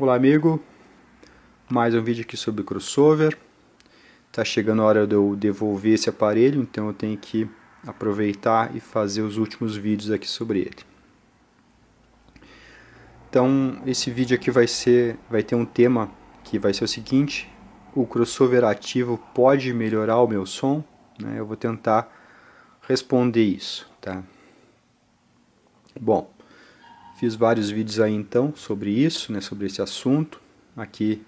Olá amigo, mais um vídeo aqui sobre crossover. Tá chegando a hora de eu devolver esse aparelho, então eu tenho que aproveitar e fazer os últimos vídeos aqui sobre ele. Então esse vídeo aqui vai ser, vai ter um tema que vai ser o seguinte: o crossover ativo pode melhorar o meu som? Né? Eu vou tentar responder isso, tá? Bom, Fiz vários vídeos aí então sobre isso, né, sobre esse assunto. Aqui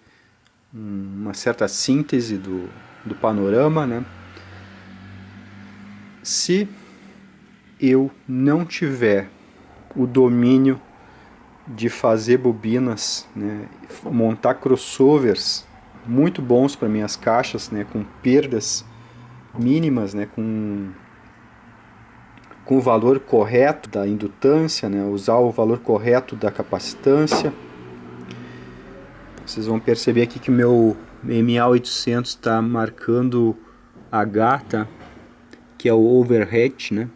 uma certa síntese do, do panorama. Né? Se eu não tiver o domínio de fazer bobinas, né, montar crossovers muito bons para minhas caixas, né, com perdas mínimas, né, com com o valor correto da indutância, né? usar o valor correto da capacitância. Vocês vão perceber aqui que meu MA800 está marcando H, gata, tá? que é o overhead, né?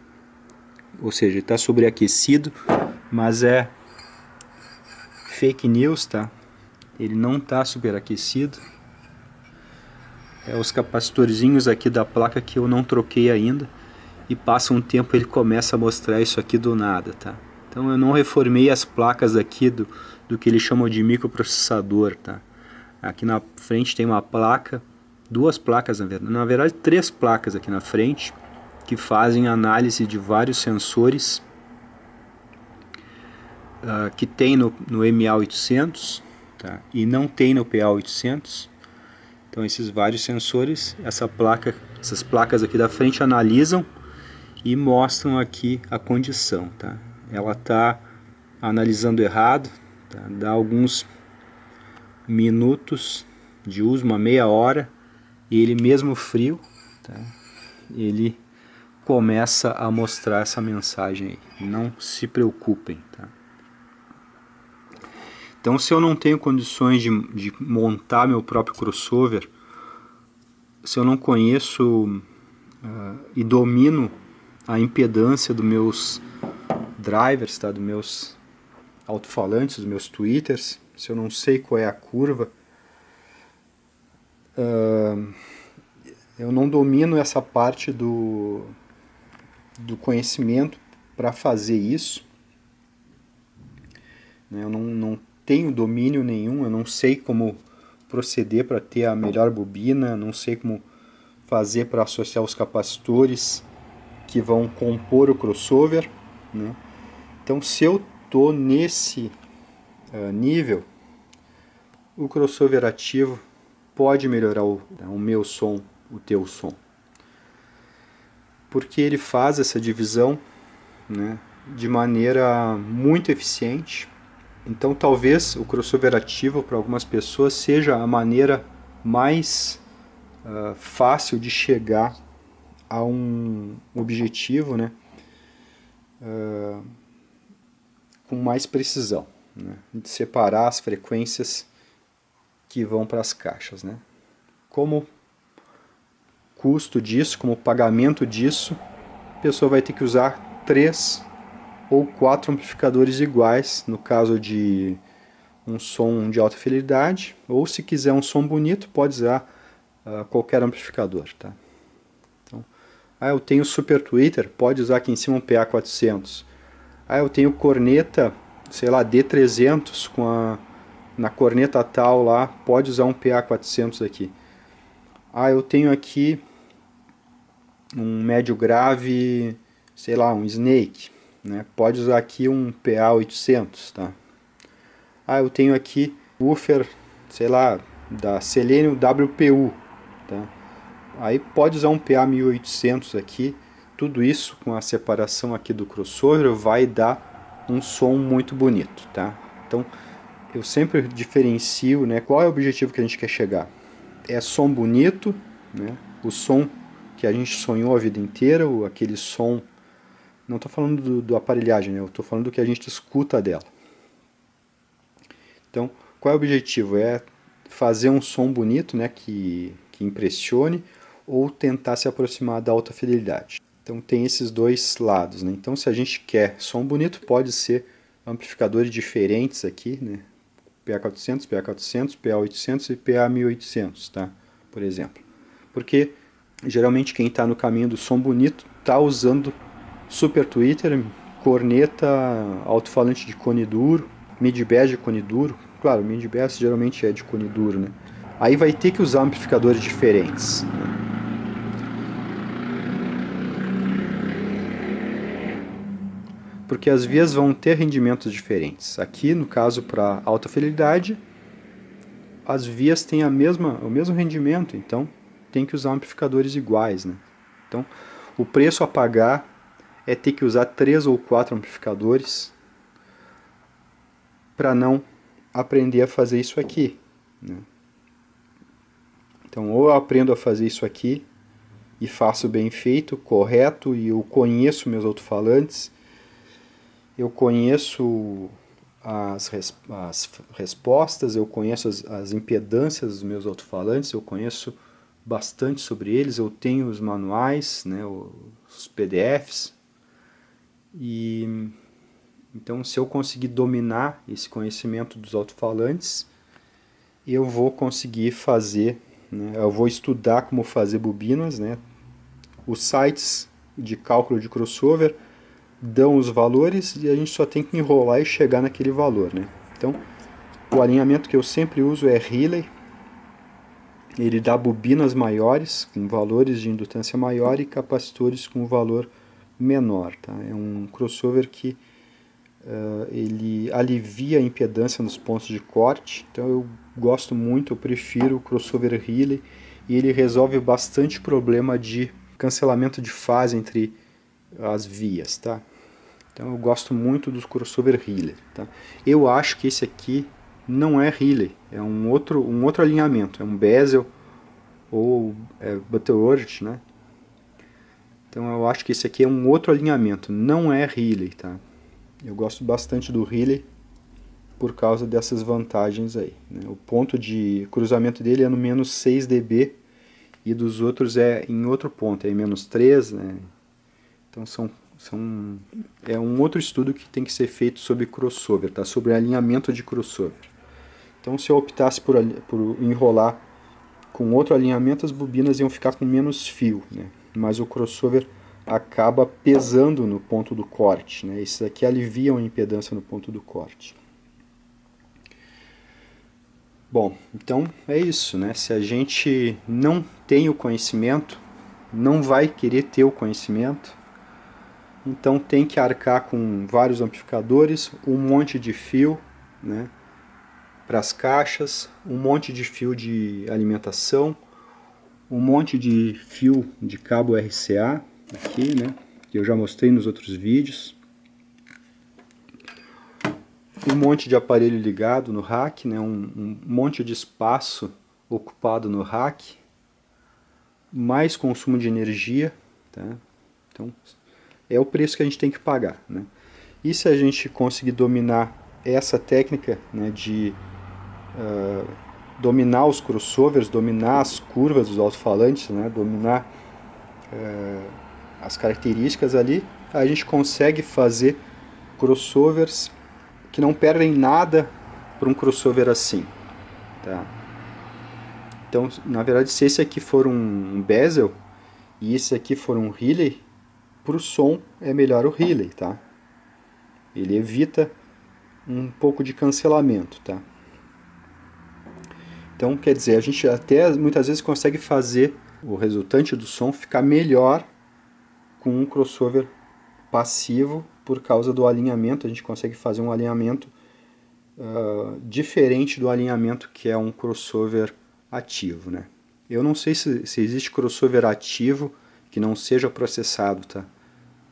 ou seja, está sobreaquecido, mas é fake news, tá? Ele não está superaquecido. É os capacitorzinhos aqui da placa que eu não troquei ainda e passa um tempo ele começa a mostrar isso aqui do nada, tá? Então eu não reformei as placas aqui do, do que ele chama de microprocessador, tá? Aqui na frente tem uma placa, duas placas na verdade, na verdade três placas aqui na frente que fazem análise de vários sensores uh, que tem no, no MA800 tá? e não tem no PA800. Então esses vários sensores, essa placa, essas placas aqui da frente analisam e mostram aqui a condição. Tá? Ela está analisando errado, tá? dá alguns minutos de uso, uma meia hora, e ele mesmo frio, tá? ele começa a mostrar essa mensagem aí. Não se preocupem. Tá? Então, se eu não tenho condições de, de montar meu próprio crossover, se eu não conheço uh, e domino a impedância dos meus drivers, tá? dos meus alto-falantes, dos meus tweeters, se eu não sei qual é a curva. Uh, eu não domino essa parte do, do conhecimento para fazer isso. Né? Eu não, não tenho domínio nenhum, eu não sei como proceder para ter a melhor bobina, não sei como fazer para associar os capacitores que vão compor o crossover. Né? Então, se eu estou nesse uh, nível, o crossover ativo pode melhorar o, né, o meu som, o teu som. Porque ele faz essa divisão né, de maneira muito eficiente. Então, talvez o crossover ativo para algumas pessoas seja a maneira mais uh, fácil de chegar a um objetivo né, uh, com mais precisão, né, de separar as frequências que vão para as caixas. Né. Como custo disso, como pagamento disso, a pessoa vai ter que usar três ou quatro amplificadores iguais, no caso de um som de alta fidelidade, ou se quiser um som bonito, pode usar uh, qualquer amplificador. Tá? Ah, eu tenho Super Twitter, pode usar aqui em cima um PA400. Ah, eu tenho corneta, sei lá, D300 com a, na corneta tal lá, pode usar um PA400 aqui. Ah, eu tenho aqui um médio grave, sei lá, um snake, né? Pode usar aqui um PA800, tá? Ah, eu tenho aqui woofer, sei lá, da Selenium WPU, tá? Aí pode usar um PA1800 aqui, tudo isso com a separação aqui do crossover vai dar um som muito bonito, tá? Então, eu sempre diferencio, né, qual é o objetivo que a gente quer chegar. É som bonito, né? O som que a gente sonhou a vida inteira, ou aquele som não estou falando do, do, aparelhagem, né? eu estou falando do que a gente escuta dela. Então, qual é o objetivo? É fazer um som bonito, né, que, que impressione, ou tentar se aproximar da alta fidelidade. Então tem esses dois lados. Né? Então se a gente quer som bonito, pode ser amplificadores diferentes aqui, né? PA400, PA400, PA800 e PA1800, tá? por exemplo. Porque geralmente quem está no caminho do som bonito está usando super tweeter, corneta, alto-falante de cone duro, mid-bass de cone duro. Claro, mid-bass geralmente é de cone duro, né? Aí vai ter que usar amplificadores diferentes. Né? porque as vias vão ter rendimentos diferentes. Aqui, no caso, para alta fidelidade, as vias têm a mesma, o mesmo rendimento, então tem que usar amplificadores iguais. Né? Então, o preço a pagar é ter que usar três ou quatro amplificadores para não aprender a fazer isso aqui. Né? Então, ou eu aprendo a fazer isso aqui e faço bem feito, correto, e eu conheço meus alto-falantes, eu conheço as, res, as respostas, eu conheço as, as impedâncias dos meus alto-falantes, eu conheço bastante sobre eles, eu tenho os manuais, né, os PDFs, e então se eu conseguir dominar esse conhecimento dos alto-falantes, eu vou conseguir fazer, né, eu vou estudar como fazer bobinas, né, os sites de cálculo de crossover, dão os valores e a gente só tem que enrolar e chegar naquele valor, né? Então, o alinhamento que eu sempre uso é Riley. Ele dá bobinas maiores, com valores de indutância maior e capacitores com valor menor, tá? É um crossover que uh, ele alivia a impedância nos pontos de corte, então eu gosto muito, eu prefiro o crossover Riley e ele resolve bastante problema de cancelamento de fase entre as vias, tá? Então eu gosto muito dos crossover Healy, tá? Eu acho que esse aqui não é Healy, é um outro, um outro alinhamento, é um bezel ou é, Butterworth, né? Então eu acho que esse aqui é um outro alinhamento, não é Healy, tá? Eu gosto bastante do Healy por causa dessas vantagens aí. Né? O ponto de cruzamento dele é no menos 6 dB e dos outros é em outro ponto, é em menos 3, né? Então são, são, é um outro estudo que tem que ser feito sobre crossover, tá? sobre alinhamento de crossover. Então se eu optasse por, por enrolar com outro alinhamento, as bobinas iam ficar com menos fio, né? mas o crossover acaba pesando no ponto do corte. Né? Isso aqui alivia a impedância no ponto do corte. Bom, então é isso. Né? Se a gente não tem o conhecimento, não vai querer ter o conhecimento, então tem que arcar com vários amplificadores, um monte de fio né, para as caixas, um monte de fio de alimentação, um monte de fio de cabo RCA aqui, né, que eu já mostrei nos outros vídeos. Um monte de aparelho ligado no rack, né, um, um monte de espaço ocupado no rack, mais consumo de energia, tá? Então, é o preço que a gente tem que pagar. Né? E se a gente conseguir dominar essa técnica né, de uh, dominar os crossovers, dominar as curvas dos alto-falantes, né, dominar uh, as características ali, a gente consegue fazer crossovers que não perdem nada para um crossover assim. Tá? Então, na verdade, se esse aqui for um bezel e esse aqui for um Relay, para o som é melhor o Relay, tá? Ele evita um pouco de cancelamento, tá? Então, quer dizer, a gente até muitas vezes consegue fazer o resultante do som ficar melhor com um crossover passivo por causa do alinhamento. A gente consegue fazer um alinhamento uh, diferente do alinhamento que é um crossover ativo, né? Eu não sei se, se existe crossover ativo que não seja processado, tá?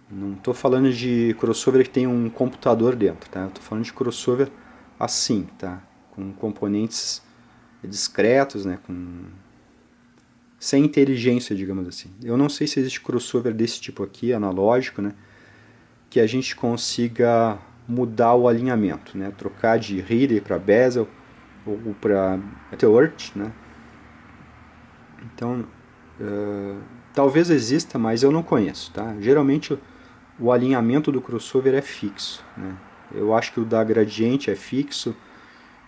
Não estou falando de crossover que tem um computador dentro, tá? Estou falando de crossover assim, tá? Com componentes discretos, né? Com... Sem inteligência, digamos assim. Eu não sei se existe crossover desse tipo aqui, analógico, né? Que a gente consiga mudar o alinhamento, né? Trocar de reader para Bezel ou para Meteort, né? Então, uh, talvez exista, mas eu não conheço, tá? Geralmente o alinhamento do crossover é fixo. Né? Eu acho que o da Gradiente é fixo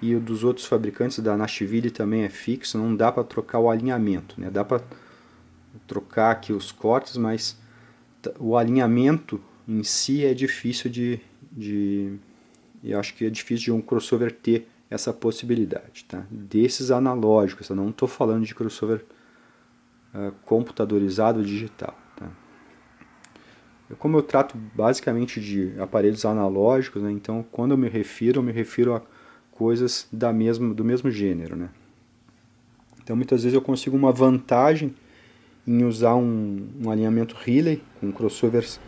e o dos outros fabricantes da Nashville também é fixo, não dá para trocar o alinhamento, né? Dá para trocar aqui os cortes, mas o alinhamento em si é difícil de, de eu acho que é difícil de um crossover ter essa possibilidade, tá? Desses analógicos, eu não estou falando de crossover uh, computadorizado digital. É como eu trato basicamente de aparelhos analógicos, né, então quando eu me refiro, eu me refiro a coisas da mesma, do mesmo gênero. Né? Então muitas vezes eu consigo uma vantagem em usar um, um alinhamento Relay com crossovers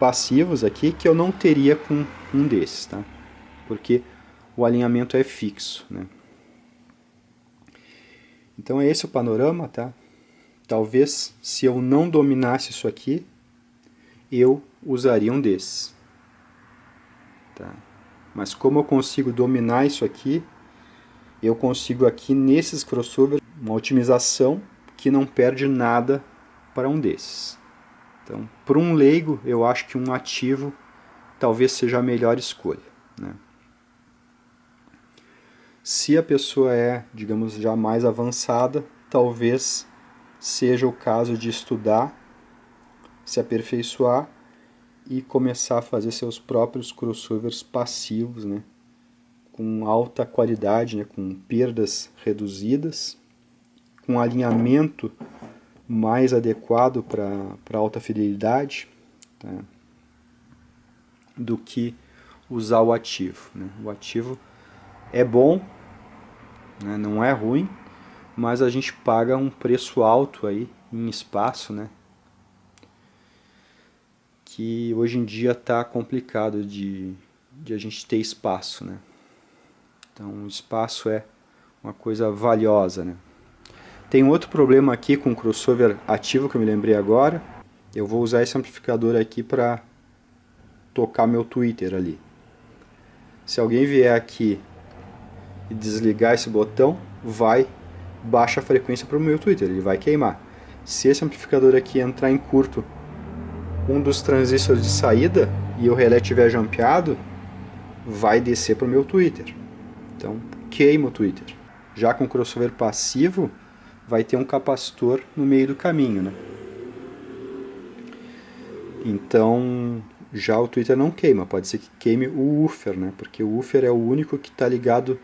passivos aqui que eu não teria com um desses, tá? porque o alinhamento é fixo. Né? Então é esse o panorama, tá? Talvez se eu não dominasse isso aqui, eu usaria um desses. Tá? Mas como eu consigo dominar isso aqui, eu consigo aqui nesses crossovers uma otimização que não perde nada para um desses. Então, para um leigo, eu acho que um ativo talvez seja a melhor escolha. Né? Se a pessoa é, digamos, já mais avançada, talvez seja o caso de estudar se aperfeiçoar e começar a fazer seus próprios crossovers passivos, né? com alta qualidade, né? com perdas reduzidas, com alinhamento mais adequado para alta fidelidade tá? do que usar o ativo. Né? O ativo é bom, né? não é ruim, mas a gente paga um preço alto aí em espaço, né? que hoje em dia está complicado de, de a gente ter espaço, né? Então, espaço é uma coisa valiosa, né? Tem outro problema aqui com o crossover ativo que eu me lembrei agora. Eu vou usar esse amplificador aqui para tocar meu Twitter ali. Se alguém vier aqui e desligar esse botão, vai baixa a frequência para o meu Twitter, ele vai queimar. Se esse amplificador aqui entrar em curto um dos transistores de saída e o relé tiver jampeado, vai descer para o meu Twitter. Então, queima o Twitter. Já com o crossover passivo, vai ter um capacitor no meio do caminho, né? Então, já o Twitter não queima, pode ser que queime o woofer, né? Porque o woofer é o único que está ligado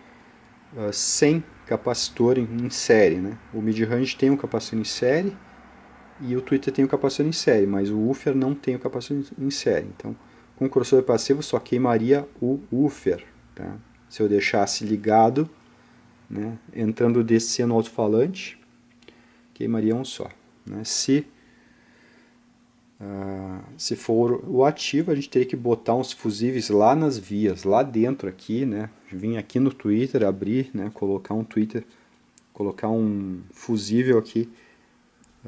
uh, sem capacitor em, em série, né? O mid-range tem um capacitor em série, e o Twitter tem o capacitor em série, mas o woofer não tem o capacitor em série. Então, com o crossover passivo só queimaria o woofer. Tá? Se eu deixasse ligado, né, entrando desse no alto-falante, queimaria um só. Né? Se, uh, se for o ativo, a gente teria que botar uns fusíveis lá nas vias, lá dentro aqui, né? Vim aqui no Twitter, abrir, né, colocar um Twitter, colocar um fusível aqui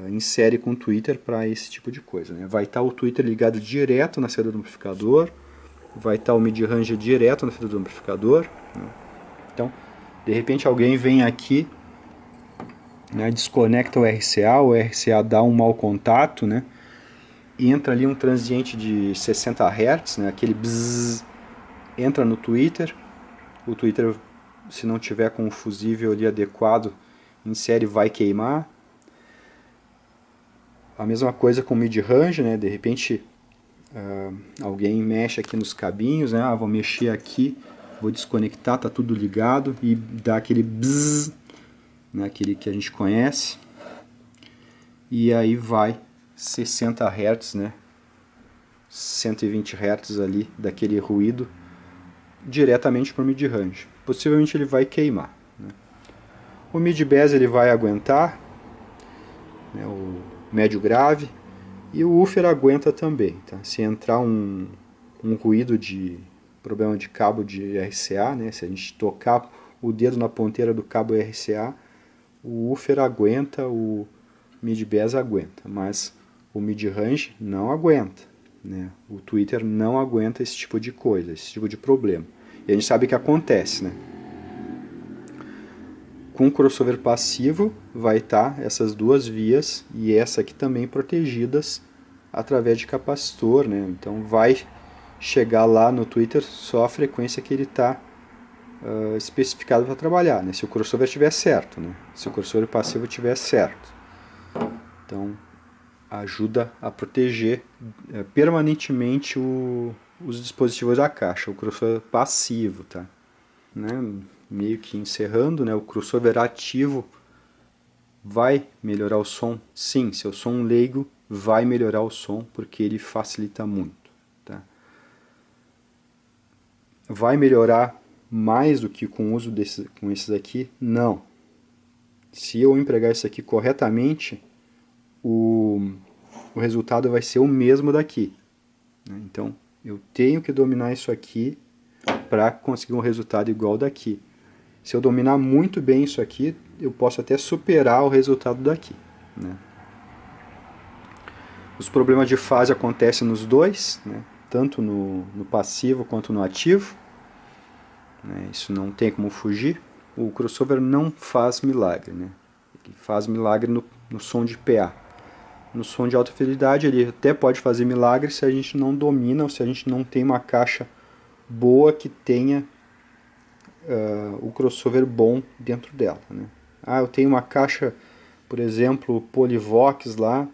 eh, insere com o Twitter para esse tipo de coisa. Né? Vai estar tá o Twitter ligado direto na saída do amplificador, vai estar tá o mid range direto na saída do amplificador. Né? Então, de repente alguém vem aqui, né, desconecta o RCA, o RCA dá um mau contato, né? entra ali um transiente de 60 Hz, né, aquele bzzz, entra no Twitter, o Twitter, se não tiver com o fusível ali adequado, insere vai queimar, a mesma coisa com mid-range, né? De repente uh, alguém mexe aqui nos cabinhos, né? Ah, vou mexer aqui, vou desconectar, tá tudo ligado e dá aquele bzzz, né? Aquele que a gente conhece. E aí vai 60 Hz, né? 120 Hz ali daquele ruído diretamente para o mid-range. Possivelmente ele vai queimar. Né? O mid-bass ele vai aguentar, né? o médio grave e o woofer aguenta também. Tá? Se entrar um, um ruído de problema de cabo de RCA, né? se a gente tocar o dedo na ponteira do cabo RCA, o woofer aguenta, o mid-bass aguenta, mas o mid-range não aguenta. Né? O Twitter não aguenta esse tipo de coisa, esse tipo de problema. E a gente sabe que acontece, né? com crossover passivo vai estar tá essas duas vias e essa aqui também protegidas através de capacitor, né? Então vai chegar lá no Twitter só a frequência que ele está uh, ah, especificado para trabalhar, né? Se o crossover estiver certo, né? Se o crossover passivo estiver certo. Então ajuda a proteger uh, permanentemente o, os dispositivos da caixa, o crossover passivo, tá? Né? meio que encerrando, né? O crossover ativo vai melhorar o som? Sim, se eu sou um leigo, vai melhorar o som porque ele facilita muito, tá? Vai melhorar mais do que com o uso desses, com esses aqui? Não. Se eu empregar isso aqui corretamente, o, o resultado vai ser o mesmo daqui. Né? Então, eu tenho que dominar isso aqui para conseguir um resultado igual daqui se eu dominar muito bem isso aqui, eu posso até superar o resultado daqui. Né? Os problemas de fase acontecem nos dois, né? tanto no, no, passivo quanto no ativo. Né? Isso não tem como fugir. O crossover não faz milagre. Né? Ele faz milagre no, no som de PA. No som de alta fidelidade, ele até pode fazer milagre se a gente não domina ou se a gente não tem uma caixa boa que tenha uh, o crossover bom dentro dela. Né? Ah, eu tenho uma caixa, por exemplo, Polivox lá,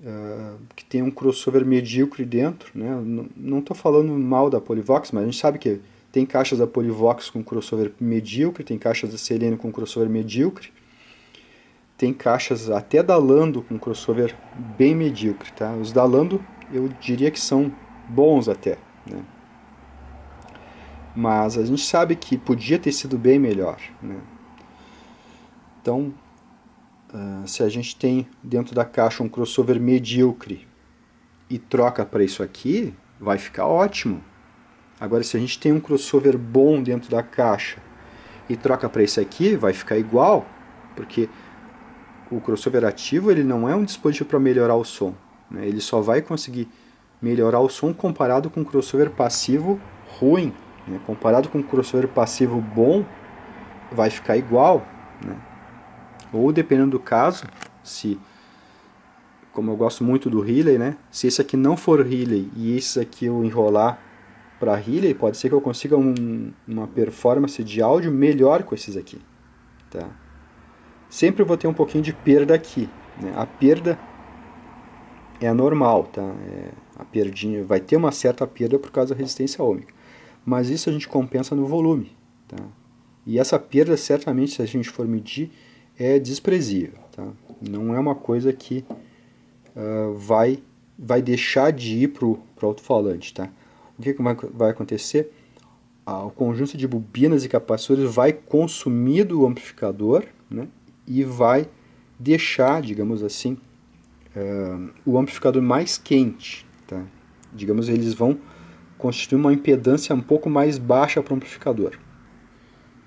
uh, que tem um crossover medíocre dentro. Né? Não estou falando mal da Polivox, mas a gente sabe que tem caixas da Polivox com crossover medíocre, tem caixas da Selene com crossover medíocre, tem caixas até da Lando com crossover bem medíocre. Tá? Os da Lando eu diria que são bons até. Né? mas a gente sabe que podia ter sido bem melhor. Né? Então, uh, se a gente tem dentro da caixa um crossover medíocre e troca para isso aqui, vai ficar ótimo. Agora, se a gente tem um crossover bom dentro da caixa e troca para isso aqui, vai ficar igual, porque o crossover ativo ele não é um dispositivo para melhorar o som. Né? Ele só vai conseguir melhorar o som comparado com um crossover passivo ruim, né? Comparado com um crossover passivo bom, vai ficar igual. Né? Ou dependendo do caso, se como eu gosto muito do Healy, né? Se esse aqui não for Healy e esse aqui eu enrolar para Healy, pode ser que eu consiga um, uma performance de áudio melhor com esses aqui, tá? Sempre vou ter um pouquinho de perda aqui, né? A perda é normal, tá? É, a perdinha vai ter uma certa perda por causa da resistência ômica mas isso a gente compensa no volume. Tá? E essa perda, certamente, se a gente for medir, é desprezível. Tá? Não é uma coisa que uh, vai, vai deixar de ir para o alto-falante. Tá? O que, que vai acontecer? Ah, o conjunto de bobinas e capacitores vai consumir do amplificador né? e vai deixar, digamos assim, uh, o amplificador mais quente. Tá? Digamos, eles vão constitui uma impedância um pouco mais baixa para o amplificador.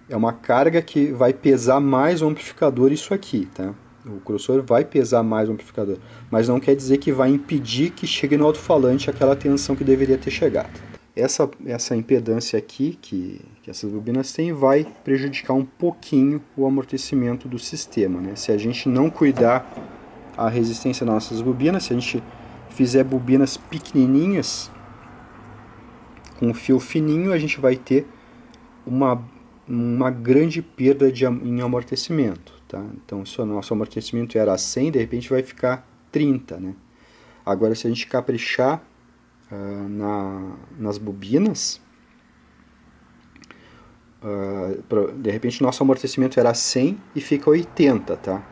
É uma carga que vai pesar mais o amplificador isso aqui, tá? O cursor vai pesar mais o amplificador, mas não quer dizer que vai impedir que chegue no alto-falante aquela tensão que deveria ter chegado. Essa, essa impedância aqui, que, que essas bobinas têm, vai prejudicar um pouquinho o amortecimento do sistema. Né? Se a gente não cuidar a resistência das nossas bobinas, se a gente fizer bobinas pequenininhas, com o fio fininho, a gente vai ter uma, uma grande perda de, em amortecimento. Tá? Então, se o nosso amortecimento era 100, de repente vai ficar 30. Né? Agora, se a gente caprichar uh, na, nas bobinas, uh, ah, pra, de repente nosso amortecimento era 100 e fica 80. Tá?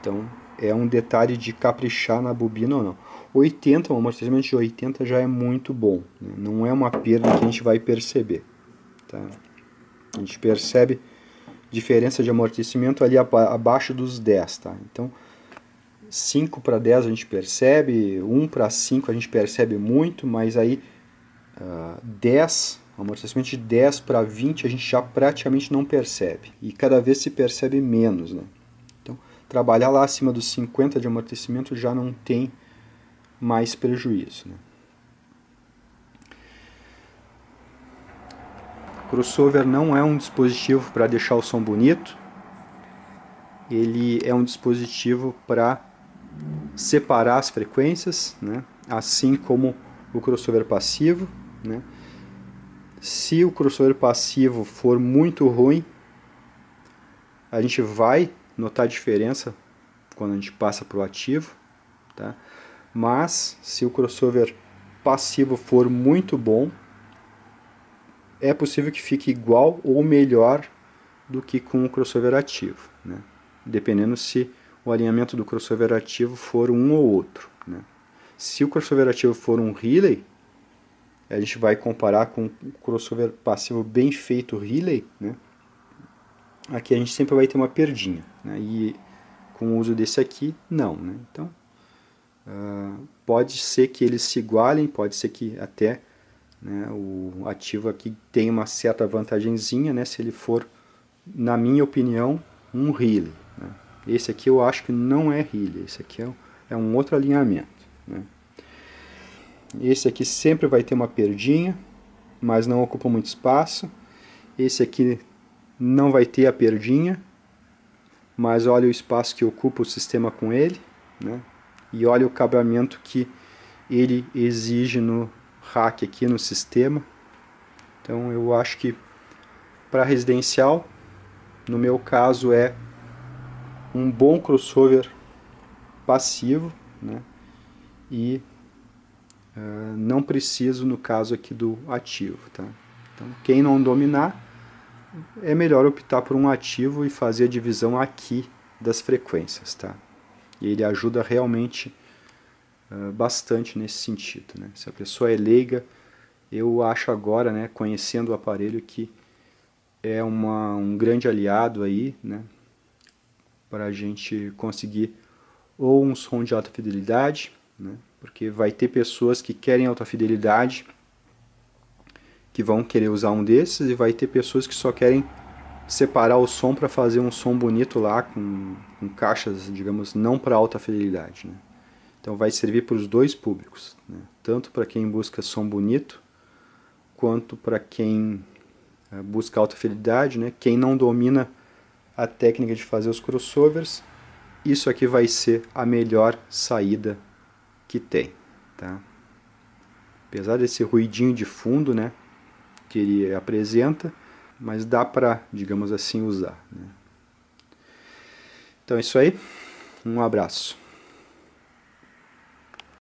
Então, é um detalhe de caprichar na bobina ou não. 80, um amortecimento de 80 já é muito bom, né? não é uma perda que a gente vai perceber. Tá? A gente percebe diferença de amortecimento ali abaixo dos 10. Tá? Então, 5 para 10 a gente percebe, 1 para 5 a gente percebe muito, mas aí uh, ah, 10, amortecimento de 10 para 20 a gente já praticamente não percebe. E cada vez se percebe menos, né? trabalhar lá acima dos 50 de amortecimento já não tem mais prejuízo. Né? Crossover não é um dispositivo para deixar o som bonito, ele é um dispositivo para separar as frequências, né? assim como o crossover passivo. Né? Se o crossover passivo for muito ruim, a gente vai notar a diferença quando a gente passa para o ativo, tá? mas se o crossover passivo for muito bom, é possível que fique igual ou melhor do que com o crossover ativo, né? dependendo se o alinhamento do crossover ativo for um ou outro. Né? Se o crossover ativo for um relay, a gente vai comparar com o crossover passivo bem feito relay, né? aqui a gente sempre vai ter uma perdinha. Né? E com o uso desse aqui, não. Né? Então, uh, pode ser que eles se igualem, pode ser que até né, o ativo aqui tenha uma certa vantagenzinha, né, se ele for, na minha opinião, um Healy. Né? Esse aqui eu acho que não é Healy, esse aqui é, é um outro alinhamento. Né? Esse aqui sempre vai ter uma perdinha, mas não ocupa muito espaço. Esse aqui não vai ter a perdinha, mas olha o espaço que ocupa o sistema com ele, né? e olha o cabramento que ele exige no rack aqui no sistema. Então eu acho que para residencial, no meu caso é um bom crossover passivo, né? E uh, não preciso no caso aqui do ativo, tá? Então quem não dominar é melhor optar por um ativo e fazer a divisão aqui das frequências, tá? E ele ajuda realmente uh, bastante nesse sentido, né? Se a pessoa é leiga, eu acho agora, né, conhecendo o aparelho, que é uma, um grande aliado aí, né, para a gente conseguir ou um som de alta fidelidade, né, porque vai ter pessoas que querem alta fidelidade, que vão querer usar um desses e vai ter pessoas que só querem separar o som para fazer um som bonito lá com, com caixas, digamos, não para alta fidelidade. Né? Então vai servir para os dois públicos, né? tanto para quem busca som bonito quanto para quem é, busca alta fidelidade, né? quem não domina a técnica de fazer os crossovers, isso aqui vai ser a melhor saída que tem. Tá? Apesar desse ruidinho de fundo, né? que ele apresenta, mas dá para, digamos assim, usar. Né? Então é isso aí. Um abraço.